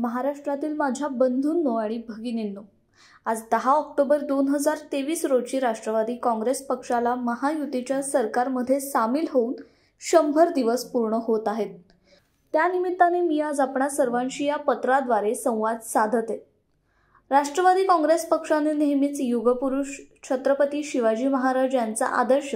महाराष्ट्रातील माझ्या बंधूंनो आणि भगिनींनो आज दहा ऑक्टोबर दोन हजार तेवीस रोजी राष्ट्रवादी काँग्रेस पक्षाला महायुतीच्या सरकारमध्ये सामील होऊन शंभर दिवस पूर्ण होत आहेत त्यानिमित्ताने मी आज आपणा सर्वांशी या पत्राद्वारे संवाद साधते राष्ट्रवादी काँग्रेस पक्षाने नेहमीच युगपुरुष छत्रपती शिवाजी महाराज यांचा आदर्श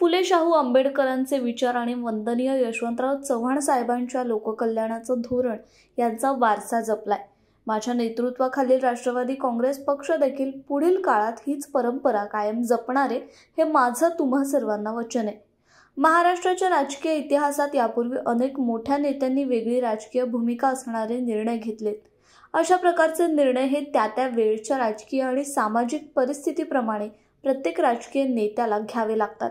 फुले शाहू आंबेडकरांचे विचार आणि वंदनीय यशवंतराव चव्हाण साहेबांच्या लोककल्याणाचं धोरण यांचा वारसा जपलाय माझ्या नेतृत्वाखालील राष्ट्रवादी काँग्रेस पक्ष देखील पुढील काळात हीच परंपरा कायम जपणारे हे माझं तुम्हा सर्वांना वचन आहे महाराष्ट्राच्या राजकीय इतिहासात यापूर्वी अनेक मोठ्या नेत्यांनी वेगळी राजकीय भूमिका असणारे निर्णय घेतलेत अशा प्रकारचे निर्णय हे त्या त्या वेळच्या राजकीय आणि सामाजिक परिस्थितीप्रमाणे प्रत्येक राजकीय नेत्याला घ्यावे लागतात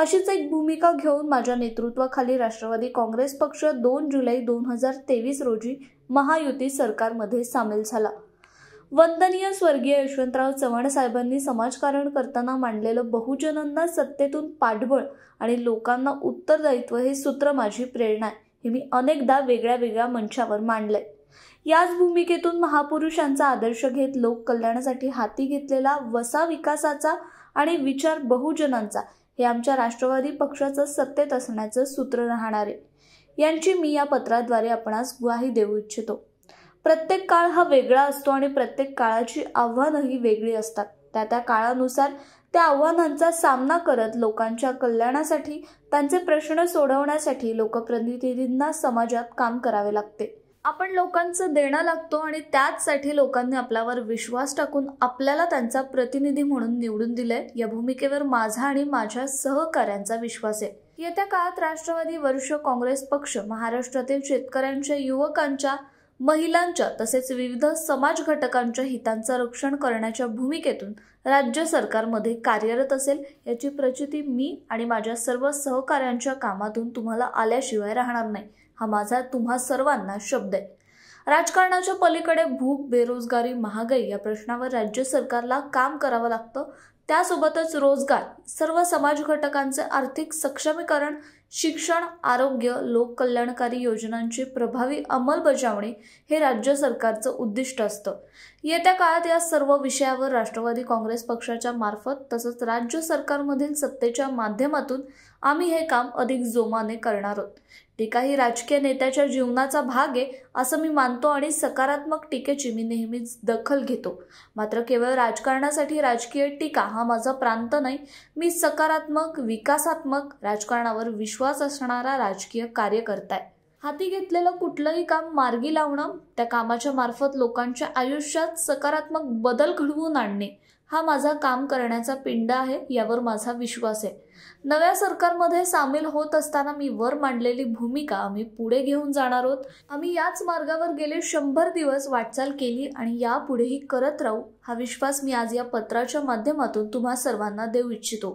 अशीच एक भूमिका घेऊन माझ्या नेतृत्वाखाली राष्ट्रवादी काँग्रेस पक्ष दोन जुलै दोन हजार तेवीस रोजी महायुती सरकारमध्ये सामील झाला वंदनीय स्वर्गीय यशवंतराव चव्हाण साहेबांनी समाजकारण करताना मांडलेलं बहुजनांना सत्तेतून पाठबळ आणि लोकांना उत्तरदायित्व हे सूत्र माझी प्रेरणा आहे हे मी अनेकदा वेगळ्या वेगळ्या मंचावर मांडलंय याच भूमिकेतून महापुरुषांचा आदर्श घेत लोक कल्याणासाठी हाती घेतलेला वसा विकासाचा आणि विचार बहुजनांचा हे आमच्या राष्ट्रवादी पक्षाचं सत्तेत असण्याचं सूत्र राहणार आहे यांची मी या पत्राद्वारे आपणास ग्वाही देऊ इच्छितो प्रत्येक काळ हा वेगळा असतो आणि प्रत्येक काळाची आव्हानंही वेगळी असतात त्या त्या काळानुसार त्या आव्हानांचा सामना करत लोकांच्या कल्याणासाठी त्यांचे प्रश्न सोडवण्यासाठी लोकप्रतिनिधींना समाजात काम करावे लागते आपण लोकांचं देणं लागतो आणि त्याचसाठी लोकांनी आपल्यावर विश्वास टाकून आपल्याला त्यांचा प्रतिनिधी म्हणून निवडून दिलंय या भूमिकेवर माझा आणि माझ्या सहकाऱ्यांचा विश्वास आहे येत्या काळात राष्ट्रवादी वर्ष काँग्रेस पक्ष महाराष्ट्रातील शेतकऱ्यांच्या युवकांच्या महिलांच्या तसेच विविध समाज घटकांच्या हितांचं रक्षण करण्याच्या भूमिकेतून राज्य सरकारमध्ये कार्यरत असेल याची प्रचिती मी आणि माझ्या सर्व सहकाऱ्यांच्या कामातून तुम्हाला आल्याशिवाय राहणार नाही हा माझा तुम्हा सर्वांना शब्द आहे राजकारणाच्या पलीकडे भूक बेरोजगारी महागाई या प्रश्नावर राज्य सरकारला काम करावं लागतं त्यासोबतच रोजगार सर्व समाज घटकांचे आर्थिक सक्षमीकरण शिक्षण आरोग्य लोककल्याणकारी योजनांची प्रभावी अंमलबजावणी हे राज्य सरकारचं उद्दिष्ट असतं येत्या काळात या सर्व विषयावर राष्ट्रवादी काँग्रेस पक्षाच्या मार्फत तसंच राज्य सरकारमधील सत्तेच्या माध्यमातून आम्ही हे काम अधिक जोमाने करणार आहोत ते काही राजकीय नेत्याच्या जीवनाचा भाग आहे असं मी मानतो आणि सकारात्मक टीकेची मी नेहमीच दखल घेतो मात्र केवळ राजकारणासाठी राजकीय टीका हा माझा प्रांत नाही मी सकारात्मक विकासात्मक राजकारणावर विश्वास असणारा राजकीय कार्यकर्ता आहे हाती घेतलेलं कुठलंही काम मार्गी लावणं त्या कामाच्या मार्फत लोकांच्या आयुष्यात सकारात्मक बदल घडवून आणणे हा माझा काम करण्याचा पिंड आहे यावर माझा विश्वास आहे नव्या सरकारमध्ये सामील होत असताना मी वर मांडलेली भूमिका आम्ही पुढे घेऊन जाणार आहोत आम्ही याच मार्गावर गेले शंभर दिवस वाटचाल केली आणि यापुढेही करत राहू हा विश्वास मी आज या पत्राच्या माध्यमातून तुम्हा सर्वांना देऊ इच्छितो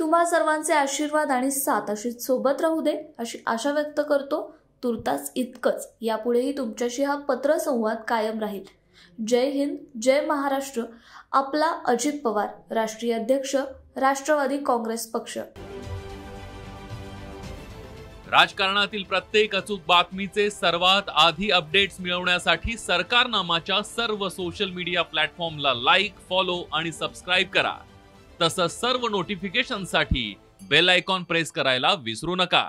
तुम्हा सर्वांचे आशीर्वाद आणि साथ अशी सोबत राहू दे अशी आशा व्यक्त करतो तुर्तास इतकंच यापुढेही तुमच्याशी हा पत्रसंवाद कायम राहील जय हिंद जय महाराष्ट्र आपला अजित पवार राष्ट्रीय अध्यक्ष राष्ट्रवादी काँग्रेस पक्ष राजकारणातील प्रत्येक अचूक बातमीचे सर्वात आधी अपडेट्स मिळवण्यासाठी सरकारनामाच्या सर्व सोशल मीडिया प्लॅटफॉर्मला लाईक फॉलो आणि सबस्क्राईब करा तसंच सर्व नोटिफिकेशनसाठी बेल आयकॉन प्रेस करायला विसरू नका